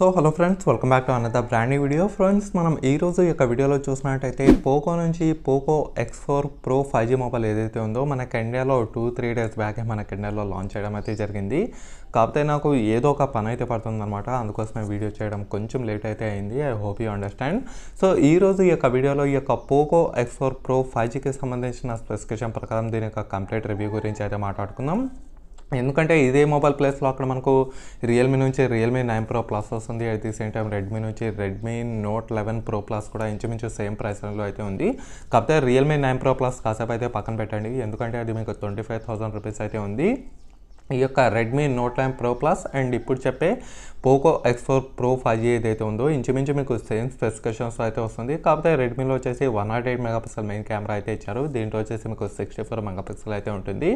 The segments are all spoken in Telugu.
so hello friends welcome back to అన్నద బ్రాండ్ వీడియో ఫ్రెండ్స్ మనం ఈ రోజు యొక్క వీడియోలో చూసినట్టయితే పోకో నుంచి Poco X four Pro five G mobile ఏదైతే ఉందో మనకి ఇండియాలో టూ త్రీ డేస్ బ్యాకే మనకి ఇండియాలో లాంచ్ చేయడం అయితే జరిగింది కాకపోతే నాకు ఏదో ఒక పని అయితే పడుతుందన్నమాట అందుకోసమే వీడియో చేయడం కొంచెం లేట్ అయితే అయింది I hope you understand so ఈ రోజు ఈ యొక్క వీడియోలో ఈ యొక్క Poco X four Pro five జీకి సంబంధించిన స్పెసిఫికేషన్ ప్రకారం దీని యొక్క కంప్లీట్ రివ్యూ గురించి అయితే మాట్లాడుకుందాం ఎందుకంటే ఇదే మొబైల్ ప్లేస్లో అక్కడ మనకు రియల్మీ నుంచి రియల్మీ నైన్ ప్రో ప్లస్ వస్తుంది ది సేమ్ టైం రెడ్మీ నుంచి Redmi Note eleven Pro plus కూడా ఇంచుమించు సేమ్ ప్రైస్లో అయితే ఉంది కాకపోతే రియల్మీ నైన్ ప్రో ప్లస్ కాసేపు అయితే పక్కన పెట్టండి ఎందుకంటే అది మీకు ట్వంటీ ఫైవ్ థౌసండ్ రూపీస్ అయితే ఉంది ఈ యొక్క Redmi Note nine Pro plus and ఇప్పుడు చెప్పే Poco X four Pro five G ఏదైతే ఉందో ఇంచుమించు మీకు సేమ్ స్పెసిఫికేషన్స్ అయితే వస్తుంది కాకపోతే రెడ్మీలో వచ్చేసి one nought eight megapixel main camera అయితే ఇచ్చారు దీంట్లో వచ్చేసి మీకు సిక్స్టీ ఫోర్ మెగాపిక్సల్ అయితే ఉంటుంది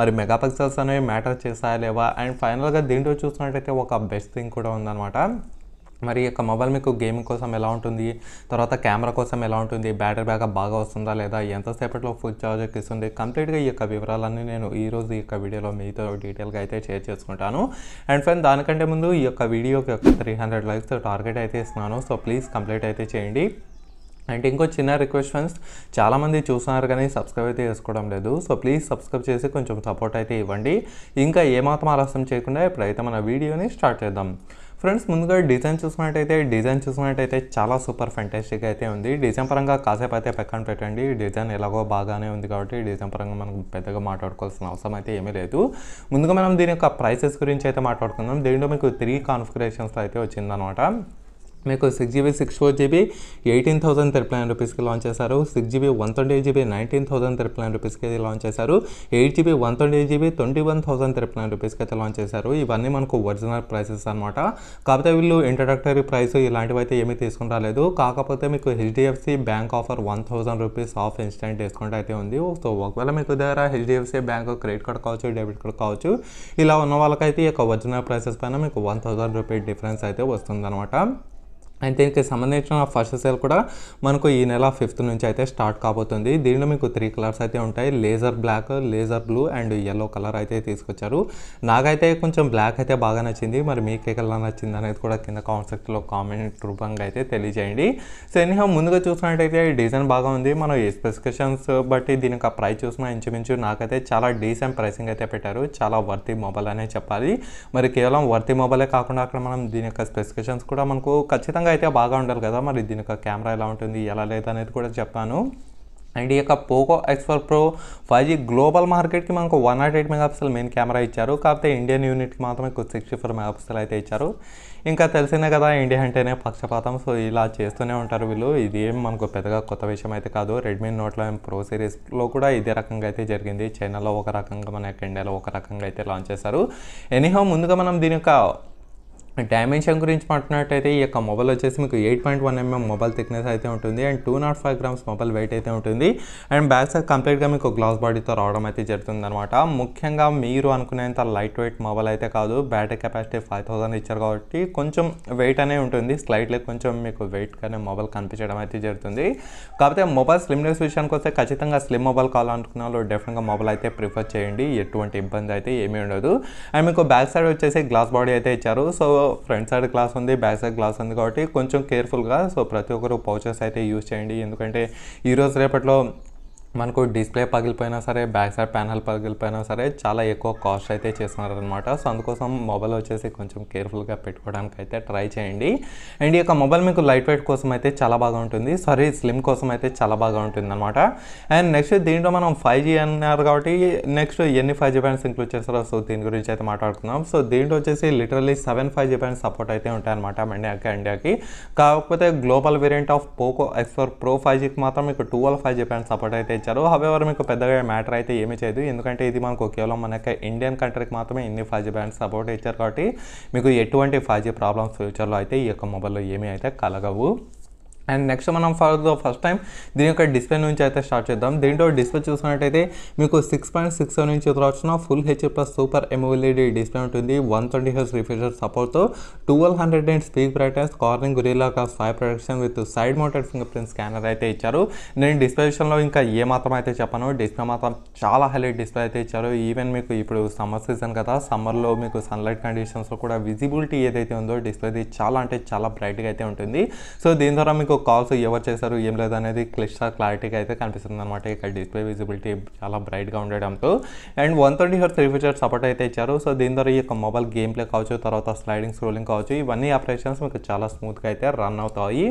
మరి మెగాపిక్సల్స్ అనేవి మ్యాటర్ చేస్తాయా లేవా అండ్ ఫైనల్గా దీంట్లో చూసినట్టయితే ఒక బెస్ట్ థింగ్ కూడా ఉందన్నమాట మరి యొక్క మొబైల్ మీకు గేమింగ్ కోసం ఎలా ఉంటుంది తర్వాత కెమెరా కోసం ఎలా ఉంటుంది బ్యాటరీ బ్యాకప్ బాగా వస్తుందా లేదా ఎంతసేపట్లో ఫుల్ ఛార్జ్ ఎక్కిస్తుంది కంప్లీట్గా ఈ యొక్క వివరాలన్నీ నేను ఈరోజు ఈ యొక్క వీడియోలో మీతో డీటెయిల్గా అయితే షేర్ చేసుకుంటాను అండ్ ఫ్రెండ్ దానికంటే ముందు ఈ యొక్క వీడియోకి ఒక త్రీ హండ్రెడ్ లైక్స్ టార్గెట్ అయితే ఇస్తున్నాను సో ప్లీజ్ కంప్లీట్ అయితే చేయండి అండ్ ఇంకో చిన్న రిక్వెస్ట్ ఫ్రెండ్స్ చాలామంది చూస్తున్నారు కానీ సబ్స్క్రైబ్ అయితే చేసుకోవడం లేదు సో ప్లీజ్ సబ్స్క్రైబ్ చేసి కొంచెం సపోర్ట్ అయితే ఇవ్వండి ఇంకా ఏమాత్రం ఆలస్యం చేయకుండా ఇప్పుడైతే మన వీడియోని స్టార్ట్ చేద్దాం ఫ్రెండ్స్ ముందుగా డిజైన్ చూసినట్టయితే డిజైన్ చూసుకున్నట్టయితే చాలా సూపర్ ఫ్యాంటాస్టిక్ అయితే ఉంది డిజైన్ పరంగా కాసేపు అయితే పక్కన పెట్టండి డిజైన్ ఎలాగో బాగానే ఉంది కాబట్టి డిజైన్ పరంగా మనం పెద్దగా మాట్లాడుకోవాల్సిన అవసరం అయితే ఏమీ లేదు ముందుగా మనం దీని యొక్క ప్రైసెస్ గురించి అయితే మాట్లాడుకుందాం దీంట్లో మీకు త్రీ కాన్ఫిగరేషన్స్ అయితే వచ్చిందనమాట మీకు six GB six four GB eighteen thousand thirty plan రూపీస్కి లాంచ్ చేశారు six GB one twenty eight GB nineteen thousand thirty plan రూపీస్కి అయితే లాంచ్ చేశారు eight GB one twenty eight GB twenty one thousand thirty plan రూపీస్కి అయితే లాంచ్ చేశారు ఇవన్నీ మనకు ఒరిజినల్ ప్రైసెస్ అనమాట కాకపోతే వీళ్ళు ఇంట్రడక్టరీ ప్రైస్ ఇలాంటివి అయితే ఏమీ తీసుకుని రాలేదు కాకపోతే మీకు HDFC bank offer one thousand rupees off instant discount అయితే ఉంది సో ఒకవేళ మీకు దగ్గర హెచ్డిఎఫ్సి బ్యాంక్ క్రెడిట్ కార్డ్ కావచ్చు డెబిట్ కార్డ్ కావచ్చు ఇలా ఉన్న వాళ్ళకైతే ఈ యొక్క ఒరిజినల్ ప్రైసెస్ పైన మీకు వన్ థౌసండ్ రూపీస్ డిఫరెన్స్ అయితే వస్తుంది అనమాట అండ్ దీనికి సంబంధించిన ఫస్ట్ సెల్ కూడా మనకు ఈ నెల ఫిఫ్త్ నుంచి అయితే స్టార్ట్ కాబోతుంది దీనిలో మీకు త్రీ కలర్స్ అయితే ఉంటాయి laser black laser blue and yellow colour అయితే తీసుకొచ్చారు నాకైతే కొంచెం బ్లాక్ అయితే బాగా నచ్చింది మరి మీకు ఏ కలర్ నచ్చింది అనేది కూడా కింద కాన్సెప్ట్లో కామెంట్ రూపంగా అయితే తెలియజేయండి సో ఎనీహా ముందుగా చూసినట్టయితే డిజైన్ బాగా ఉంది మనం ఈ స్పెసిఫికేషన్స్ బట్టి దీనికి ఆ ప్రైస్ చూసిన ఇంచుమించు నాకైతే చాలా డీసెంట్ ప్రైసింగ్ అయితే పెట్టారు చాలా వర్తి మొబైల్ అనే చెప్పాలి మరి కేవలం వర్తి మొబైలే కాకుండా అక్కడ మనం దీని యొక్క స్పెసిఫికేషన్స్ కూడా మనకు ఖచ్చితంగా ఖచ్చితంగా అయితే బాగా ఉండాలి కదా మరి దీని యొక్క కెమెరా ఎలా ఉంటుంది ఎలా లేదనేది కూడా చెప్తాను అండ్ ఈ యొక్క Poco X four Pro five G global మార్కెట్కి మనకు one nought eight pixel main camera ఇచ్చారు కాకపోతే ఇండియన్ యూనిట్కి మాత్రమే కొద్ది సిక్స్టీ ఫోర్ మెగా పిక్సెల్ అయితే ఇచ్చారు ఇంకా తెలిసిందే కదా ఇండియా అంటేనే పక్షపాతం సో ఇలా చేస్తూనే ఉంటారు వీళ్ళు ఇది ఏం మనకు పెద్దగా కొత్త విషయం అయితే కాదు రెడ్మీ నోట్ లెవెన్ ప్రో సిరీస్లో కూడా ఇదే రకంగా అయితే జరిగింది చైనాలో ఒక రకంగా మన ఇండియాలో ఒక రకంగా అయితే లాంచ్ చేశారు ఎనీహో ముందుగా మనం దీని యొక్క డైమెన్షన్ గురించి మాట్లాడినట్టయితే ఈ యొక్క మొబైల్ వచ్చేసి మీకు eight point one mm mobile thickness అయితే ఉంటుంది and two nought five grams mobile weight అయితే ఉంటుంది అండ్ బ్యాక్ సైడ్ కంప్లీట్గా మీకు గ్లాస్ బాడీతో రావడం అయితే జరుగుతుంది అనమాట ముఖ్యంగా మీరు అనుకునేంత లైట్ వెయిట్ మొబైల్ అయితే కాదు బ్యాటరీ కెపాసిటీ ఫైవ్ థౌసండ్ ఇచ్చారు కాబట్టి కొంచెం వెయిట్ అనే ఉంటుంది స్లైట్లీ కొంచెం మీకు వెయిట్గానే మొబైల్ కనిపించడం అయితే జరుగుతుంది కాకపోతే మొబైల్ స్లిమ్నెస్ విషయానికి వస్తే ఖచ్చితంగా స్లిమ్ మొబైల్ కావాలనుకున్న వాళ్ళు డెఫినెట్గా మొబైల్ అయితే ప్రిఫర్ చేయండి ఎటువంటి ఇబ్బంది అయితే ఏమీ ఉండదు అండ్ మీకు బ్యాక్ సైడ్ వచ్చేసి గ్లాస్ బాడీ అయితే ఇచ్చారు సో ఫ్రంట్ సైడ్ గ్లాస్ ఉంది బ్యాక్ సైడ్ గ్లాస్ ఉంది కాబట్టి కొంచెం కేర్ఫుల్గా సో ప్రతి ఒక్కరు పౌచెస్ అయితే యూజ్ చేయండి ఎందుకంటే ఈరోజు రేపట్లో మనకు డిస్ప్లే పగిలిపోయినా సరే బ్యాక్ సైడ్ ప్యానల్ పగిలిపోయినా సరే చాలా ఎక్కువ కాస్ట్ అయితే చేస్తున్నారనమాట సో అందుకోసం మొబైల్ వచ్చేసి కొంచెం కేర్ఫుల్గా పెట్టుకోవడానికి అయితే ట్రై చేయండి అండ్ ఈ యొక్క మొబైల్ మీకు లైట్ వెయిట్ కోసం అయితే చాలా బాగా ఉంటుంది సారీ స్లిమ్ కోసం అయితే చాలా బాగా ఉంటుంది అనమాట అండ్ నెక్స్ట్ దీంట్లో మనం ఫైవ్ జీ అన్నారు కాబట్టి నెక్స్ట్ ఎన్ని ఫైవ్ జీ బ్యాండ్స్ ఇంక్లూడ్ చేస్తారో సో దీని గురించి అయితే మాట్లాడుకుందాం సో దీంట్లో వచ్చేసి literally seven five G bands support అయితే ఉంటాయన్నమాట ఇండియాకి ఇండియాకి కాకపోతే global variant of Poco X four Pro five జీకి మాత్రం మీకు twelve five G band support అయితే ఇచ్చారు హవెవర్ మీకు పెద్దగా మ్యాటర్ అయితే ఏమీ చేయదు ఎందుకంటే ఇది మనకు కేవలం మనకి ఇండియన్ కంట్రీకి మాత్రమే ఇన్ని ఫైవ్ జీ బ్యాండ్ సపోర్ట్ ఇచ్చారు కాబట్టి మీకు ఎటువంటి ఫైవ్ జీ ప్రాబ్లమ్స్ ఫ్యూచర్లో అయితే ఈ యొక్క మొబైల్లో ఏమీ అయితే కలగవు అండ్ నెక్స్ట్ మనం ఫర్ ద ఫస్ట్ టైం దీని యొక్క డిస్ప్లే నుంచి అయితే స్టార్ట్ చేద్దాం దీంట్లో డిస్ప్లే చూసుకున్నట్టయితే మీకు సిక్స్ పాయింట్ సిక్స్ సెవెన్ నుంచి వచ్చిన full H plus super MOLED display ఉంటుంది వన్ ట్వంటీ హెచ్ రిఫ్రెషర్ సపోర్ట్తో twelve hundred and speak brightness Corning Gorilla Glass five production with side mounted fingerprint scanner అయితే ఇచ్చారు నేను డిస్ప్లే విషయంలో ఇంకా ఏ మాత్రం అయితే చెప్పాను డిస్ప్లే మాత్రం చాలా హైలైట్ డిస్ప్లే అయితే ఇచ్చారు ఈవెన్ మీకు ఇప్పుడు సమ్మర్ సీజన్ కదా సమ్మర్లో మీకు సన్లైట్ కండిషన్స్లో కూడా విజిబిలిటీ ఏదైతే ఉందో డిస్ప్లే అయితే చాలా అంటే చాలా బ్రైట్గా అయితే ఉంటుంది సో దీని ద్వారా మీకు కాల్స్ ఎవరు చేశారు ఏం లేదు అనేది క్లిష్ట క్లారిటీగా అయితే కనిపిస్తుంది అనమాట ఇక్కడ డిస్ప్లే విజిబిలిటీ చాలా బ్రైట్గా ఉండడంతో అండ్ వన్ ట్వంటీ హర్ త్రీ ఫీచర్ సపోర్ట్ అయితే ఇచ్చారు సో దీని ద్వారా ఈ యొక్క మొబైల్ గేమ్ ప్లే కావచ్చు తర్వాత స్లైడింగ్ స్క్రోలింగ్ కావచ్చు ఇవన్నీ ఆపరేషన్స్ మీకు చాలా స్మూత్గా అయితే రన్ అవుతాయి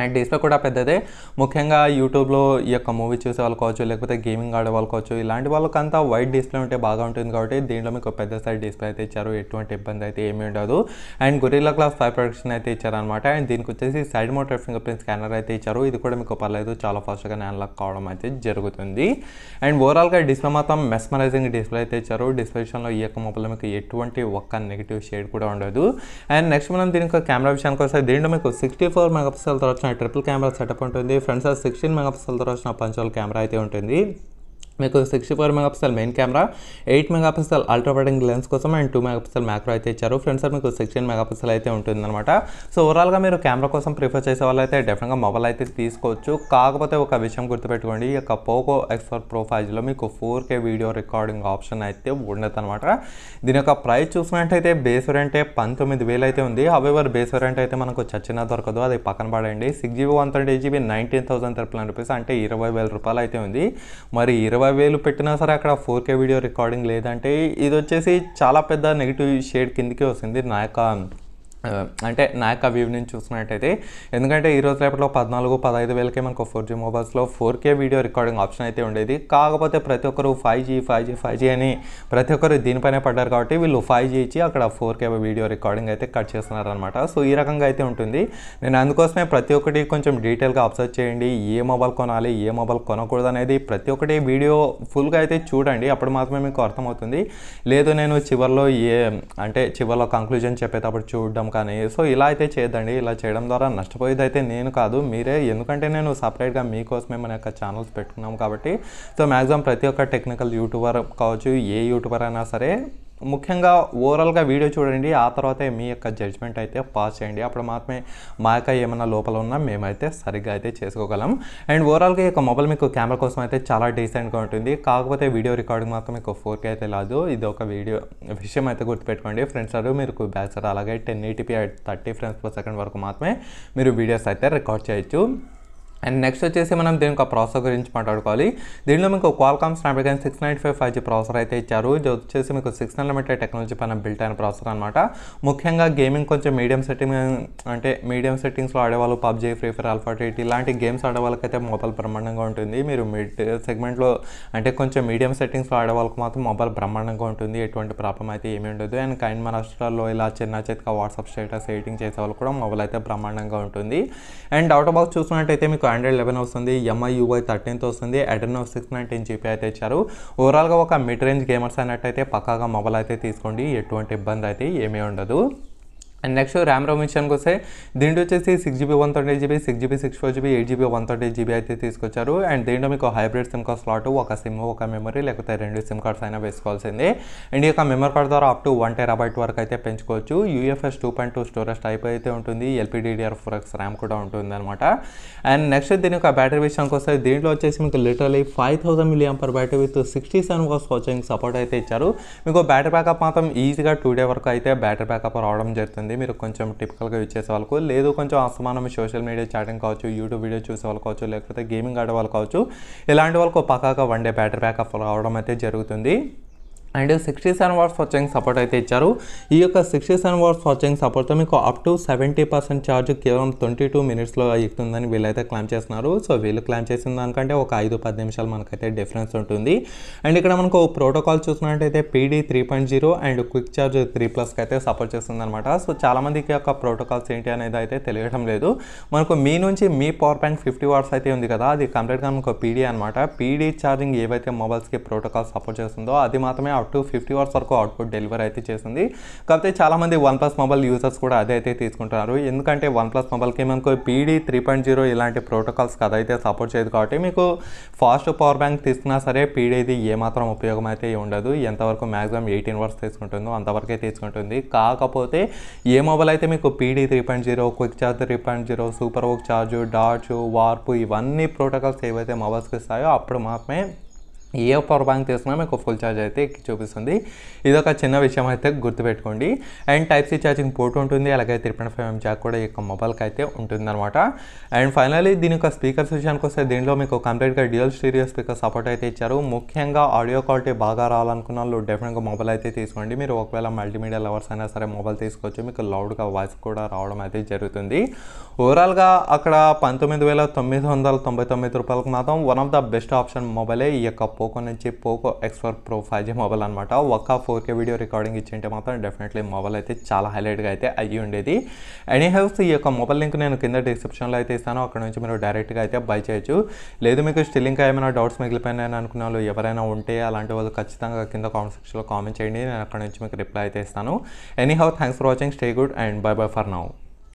అండ్ డిస్ప్లే కూడా పెద్దదే ముఖ్యంగా యూట్యూబ్లో ఈ యొక్క మూవీ చూసే వాళ్ళు కావచ్చు లేకపోతే గేమింగ్ ఆడే వాళ్ళు కావచ్చు ఇలాంటి వాళ్ళకంతా వైట్ డిస్ప్లే ఉంటే బాగా ఉంటుంది కాబట్టి దీంట్లో మీకు పెద్ద సైజ్ డిస్ప్లే అయితే ఇచ్చారు ఎటువంటి ఇబ్బంది అయితే ఏమీ ఉండదు and Gorilla Glass five production అయితే ఇచ్చారనమాట అండ్ దీనికి వచ్చేసి side motor fingerprint scanner అయితే ఇచ్చారు ఇది కూడా మీకు పర్లేదు చాలా ఫాస్ట్గా అన్లాక్ కావడం అయితే జరుగుతుంది అండ్ ఓవరాల్గా డిస్ప్లే మాత్రం మెస్మరైజింగ్ డిస్ప్లే అయితే ఇచ్చారు డిస్ప్లే విషయంలో ఈ యొక్క మొబైల్ మీకు ఎటువంటి ఒక్క నెగిటివ్ షేడ్ కూడా ఉండదు అండ్ నెక్స్ట్ మనం దీనికి కెమెరా విషయానికి వస్తే దీంట్లో మీకు సిక్స్టీ ఫోర్ మెగా పిక్సెల్ తర్వాత వచ్చిన ట్రిపుల్ కెమెరా సెటప్ ఉంటుంది ఫ్రంట్ సైడ్ సిక్స్టీన్ మెగాపిక్సెల్తో వచ్చిన పంచోల్ కెమెరా అయితే ఉంటుంది మీకు sixty four megapixel main camera eight megapixel ultra wide angle lens కోసం అండ్ టూ మెగాపిక్సెల్ మ్యాక్రో అయితే ఇచ్చారు ఫ్రెండ్స్ మీకు సిక్స్టీన్ మెగాపిక్సెల్ అయితే ఉంటుందన్నమాట సో ఓవరాల్గా మీరు కెమెరా కోసం ప్రిఫర్ చేసే వాళ్ళైతే డెఫినెట్గా మొబైల్ అయితే తీసుకోవచ్చు కాకపోతే ఒక విషయం గుర్తుపెట్టుకోండి ఈ యొక్క పోకో ఎక్స్ఫోర్ ప్రో ఫైవ్లో మీకు four K video recording option అయితే ఉండదు అనమాట దీని యొక్క ప్రైస్ చూసినట్టయితే బేస్ వేరియంట్ పంతొమ్మిది వేలు అయితే ఉంది అవేవర్ బేస్ వేరియంట్ అయితే మనకు చచ్చిన దొరకదు అది పక్కన పడండి six GB one thirty GB nineteen thousand thirty rupees అంటే ఇరవై వేల రూపాయలు అయితే ఉంది మరి ఇరవై ఇరవై వేలు పెట్టినా సరే అక్కడ ఫోర్ కే వీడియో రికార్డింగ్ లేదంటే ఇది వచ్చేసి చాలా పెద్ద నెగిటివ్ షేడ్ కిందికి వస్తుంది నా యొక్క అంటే నా యొక్క వ్యూ నుంచి చూసినట్టయితే ఎందుకంటే ఈ రోజు రేపట్లో పద్నాలుగు పదహైదు వేలకే మనకు ఫోర్ జీ మొబైల్స్లో four K video recording option అయితే ఉండేది కాకపోతే ప్రతి ఒక్కరు five G five G five G అని ప్రతి ఒక్కరు దీనిపైనే పడ్డారు కాబట్టి వీళ్ళు ఫైవ్ జీ ఇచ్చి అక్కడ ఫోర్ కే వీడియో రికార్డింగ్ అయితే కట్ చేస్తున్నారనమాట సో ఈ రకంగా అయితే ఉంటుంది నేను అందుకోసమే ప్రతి ఒక్కటి కొంచెం డీటెయిల్గా అబ్జర్వ్ చేయండి ఏ మొబైల్ కొనాలి ఏ మొబైల్ కొనకూడదు అనేది ప్రతి ఒక్కటి వీడియో ఫుల్గా అయితే చూడండి అప్పుడు మాత్రమే మీకు అర్థమవుతుంది లేదు నేను చివరిలో ఏ అంటే చివరిలో కంక్లూజన్ చెప్పేటప్పుడు చూడడం కానీ సో ఇలా అయితే చేయదండి ఇలా చేయడం ద్వారా నష్టపోయేది అయితే నేను కాదు మీరే ఎందుకంటే నేను సపరేట్గా మీకోసమే మన యొక్క ఛానల్స్ పెట్టుకున్నాం కాబట్టి సో మ్యాక్సిమం ప్రతి ఒక్క టెక్నికల్ యూట్యూబర్ కావచ్చు ఏ యూట్యూబర్ అయినా సరే ముఖ్యంగా ఓవరాల్గా వీడియో చూడండి ఆ తర్వాత మీ యొక్క జడ్జ్మెంట్ అయితే పాస్ చేయండి అప్పుడు మాత్రమే మా యొక్క ఏమైనా లోపల ఉన్నా మేమైతే సరిగ్గా అయితే చేసుకోగలం అండ్ ఓవరాల్గా ఈ యొక్క మొబైల్ మీకు కెమెరా కోసం అయితే చాలా డీసెంట్గా ఉంటుంది కాకపోతే వీడియో రికార్డింగ్ మాత్రం మీకు ఫోర్కి అయితే రాదు ఇది ఒక వీడియో విషయం అయితే గుర్తుపెట్టుకోండి ఫ్రెండ్స్ అందరూ మీరు బ్యాచ్ అలాగే ten ETP thirty friends per second వరకు మాత్రమే మీరు వీడియోస్ అయితే రికార్డ్ చేయొచ్చు అండ్ నెక్స్ట్ వచ్చేసి మనం దీని యొక్క ప్రాసెసర్ గురించి మాట్లాడుకోవాలి దీనిలో మీకు Qualcomm Snapdragon six nine five five G processor అయితే ఇచ్చారు ఇది వచ్చేసి మీకు సిక్స్ అన్లిమిటెడ్ టెక్నాలజీ పైన బిల్ట్ అయిన ప్రాసెసర్ అనమాట ముఖ్యంగా గేమింగ్ కొంచెం మీడియం సెట్టింగ్ అంటే మీడియం సెట్టింగ్స్లో ఆడేవాళ్ళు పబ్జీ ఫ్రీ ఫైర్ అల్ఫాటేట్ ఇలాంటి గేమ్స్ ఆడేవాళ్ళకైతే మొబైల్ బ్రహ్మాండంగా ఉంటుంది మీరు మిడ్ సెగ్మెంట్లో అంటే కొంచెం మీడియం సెట్టింగ్స్లో ఆడేవాళ్ళకి మాత్రం మొబైల్ బ్రహ్మాండంగా ఉంటుంది ఎటువంటి ప్రాబ్లం అయితే ఏమీ ఉండదు అండ్ కైండ్ మన రాష్ట్రాల్లో ఇలా చిన్న చేతిగా వాట్సాప్ స్టేటస్ ఎడిటింగ్ చేసే వాళ్ళు కూడా మొబైల్ అయితే బ్రహ్మాండంగా ఉంటుంది అండ్ అవుట్ ఆఫ్ బాక్స్ చూసినట్టయితే మీకు ఆండ్రాయిడ్ లెవెన్ వస్తుంది ఎంఐ యూఐ థర్టీన్త్ వస్తుంది అడ్రనో సిక్స్ నైన్టీన్ జీపీ అయితే ఇచ్చారు ఓవరాల్గా ఒక మిడ్ రేంజ్ గేమర్స్ అయితే పక్కాగా మొబైల్ అయితే తీసుకోండి ఎటువంటి ఇబ్బంది అయితే ఏమీ ఉండదు అండ్ నెక్స్ట్ ర్యామ్ రోమ్ విషయానికి వస్తే దీంట్లో వచ్చేసి six GB one thirty GB six GB six four GB eight GB one thirty GB అయితే తీసుకొచ్చారు అండ్ దీంట్లో మీకు హైబ్రిడ్ సిమ్ కార్డ్ స్లాట్ ఒక సిమ్ ఒక మెమరీ లేకపోతే రెండు సిమ్ కార్డ్స్ అయినా వేసుకోవాల్సిందే అండ్ ఈ యొక్క మెమరీ కార్డ్ ద్వారా అప్ టు వన్ టెరాబైట్ వరకు అయితే పెంచుకోవచ్చు UFS two point two storage type అయితే ఉంటుంది ఎల్పిడిడిఆర్ ఫోర్ ఎక్స్ ర్యామ్ కూడా ఉంటుంది అనమాట అండ్ నెక్స్ట్ దీని యొక్క బ్యాటరీ విషయానికి వస్తే దీంట్లో వచ్చేసి మీకు literally five thousand million per battery with sixty seven watts వచ్చే సపోర్ట్ అయితే ఇచ్చారు మీకు బ్యాటరీ బ్యాకప్ మాత్రం ఈజీగా టూ డే వరకు అయితే బ్యాటరీ బ్యాకప్ రావడం జరుగుతుంది ఉంటుంది మీరు కొంచెం టిపికల్గా యూజ్ చేసే వాళ్ళకు లేదు కొంచెం అసమానం సోషల్ మీడియా చాటింగ్ కావచ్చు యూట్యూబ్ వీడియో చూసే వాళ్ళు కావచ్చు లేకపోతే గేమింగ్ ఆడే వాళ్ళు కావచ్చు ఇలాంటి వాళ్ళకు పక్కాగా వన్ డే బ్యాటరీ బ్యాకప్ రావడం అయితే జరుగుతుంది and sixty seven watts watching support అయితే ఇచ్చారు ఈ యొక్క సిక్స్టీ సెవెన్ వాట్స్ వాచింగ్ సపోర్ట్తో మీకు up to seventy percent charge కేవలం ట్వంటీ టూ మినిట్స్లో ఎక్కుతుందని వీళ్ళైతే క్లైమ్ చేస్తున్నారు సో వీళ్ళు క్లైమ్ చేసిన దానికంటే ఒక ఐదు పది నిమిషాలు మనకైతే డిఫరెన్స్ ఉంటుంది అండ్ ఇక్కడ మనకు ప్రోటోకాల్ చూసినట్టయితే PD three point zero and quick charge three ప్లస్కి అయితే సపోర్ట్ అనమాట సో చాలామందికి యొక్క ప్రోటోకాల్స్ ఏంటి అనేది అయితే తెలియడం లేదు మనకు మీ నుంచి Mi power bank fifty watts అయితే ఉంది కదా అది కంప్లీట్గా మనకు పీడీ అనమాట పీడీ ఛార్జింగ్ ఏవైతే మొబైల్స్కి ప్రోటోకాల్ సపోర్ట్ చేస్తుందో అది మాత్రమే అప్ టు ఫిఫ్టీ అవర్స్ వరకు అవుట్పుట్ డెలివరీ అయితే చేసింది కాకపోతే చాలామంది వన్ ప్లస్ మొబైల్ యూజర్స్ కూడా అదే అయితే తీసుకుంటున్నారు ఎందుకంటే వన్ ప్లస్ మొబైల్కి మనకు పీడీ త్రీ పాయింట్ జీరో ఇలాంటి ప్రోటోకాల్స్ అదైతే సపోర్ట్ చేయదు కాబట్టి మీకు ఫాస్ట్ పవర్ బ్యాంక్ తీసుకున్నా సరే పీడీది ఏమాత్రం ఉపయోగం అయితే ఉండదు ఎంతవరకు మ్యాక్సిమం ఎయిటీన్ అవర్స్ తీసుకుంటుందో అంతవరకే తీసుకుంటుంది కాకపోతే ఏ మొబైల్ అయితే మీకు PD three point zero quick charge three point zero super work charge dots warp ఇవన్నీ ప్రోటోకాల్స్ ఏవైతే మొబైల్స్కి ఇస్తాయో అప్పుడు మాత్రమే ఏ పవర్ బ్యాంక్ తీసుకున్నా మీకు ఫుల్ ఛార్జ్ అయితే చూపిస్తుంది ఇది ఒక చిన్న విషయం అయితే గుర్తుపెట్టుకోండి and type C charging port ఉంటుంది అలాగే త్రీ పాయింట్ ఫైవ్ జాక్ కూడా ఈ యొక్క మొబైల్కి అయితే ఉంటుంది అనమాట అండ్ ఫైనలీ దీని యొక్క స్పీకర్స్ విషయానికి వస్తే దీంట్లో మీకు కంప్లీట్గా డ్యూయల్ స్టీరియో స్పీకర్ సపోర్ట్ అయితే ఇచ్చారు ముఖ్యంగా ఆడియో క్వాలిటీ బాగా రావాలనుకున్న వాళ్ళు డెఫినెట్గా మొబైల్ అయితే తీసుకోండి మీరు ఒకవేళ మల్టీమీడియా లవర్స్ అయినా సరే మొబైల్ తీసుకోవచ్చు మీకు లౌడ్గా వాయిస్ కూడా రావడం అయితే జరుగుతుంది ఓవరాల్గా అక్కడ పంతొమ్మిది వేల తొమ్మిది వందల తొంభై తొమ్మిది రూపాయలకు మాత్రం one of the best option మొబైలే ఈ యొక్క పోకో నుంచి Poco X four Pro five G mobile అనమాట ఒక్క ఫోర్ కే వీడియో రికార్డింగ్ ఇచ్చింటే మాత్రం డెఫినెట్లీ మొబైల్ అయితే చాలా హైలైట్గా అయితే అయ్యి ఉండేది ఎనీ హౌస్ ఈ యొక్క మొబైల్ లింక్ నేను కింద డిస్క్రిప్షన్లో అయితే ఇస్తాను అక్కడ నుంచి మీరు డైరెక్ట్గా అయితే బై చేయొచ్చు లేదు మీకు స్టిల్ ఇంకా ఏమైనా డౌట్స్ మిగిలిపోయినాయని అనుకున్న వాళ్ళు ఎవరైనా ఉంటే అలాంటి వాళ్ళు ఖచ్చితంగా కింద కామెంట్ సెక్షన్లో కామెంట్ చేయండి నేను అక్కడ నుంచి మీకు రిప్లై అయితే ఇస్తాను anyhow thanks for watching stay good and bye bye for now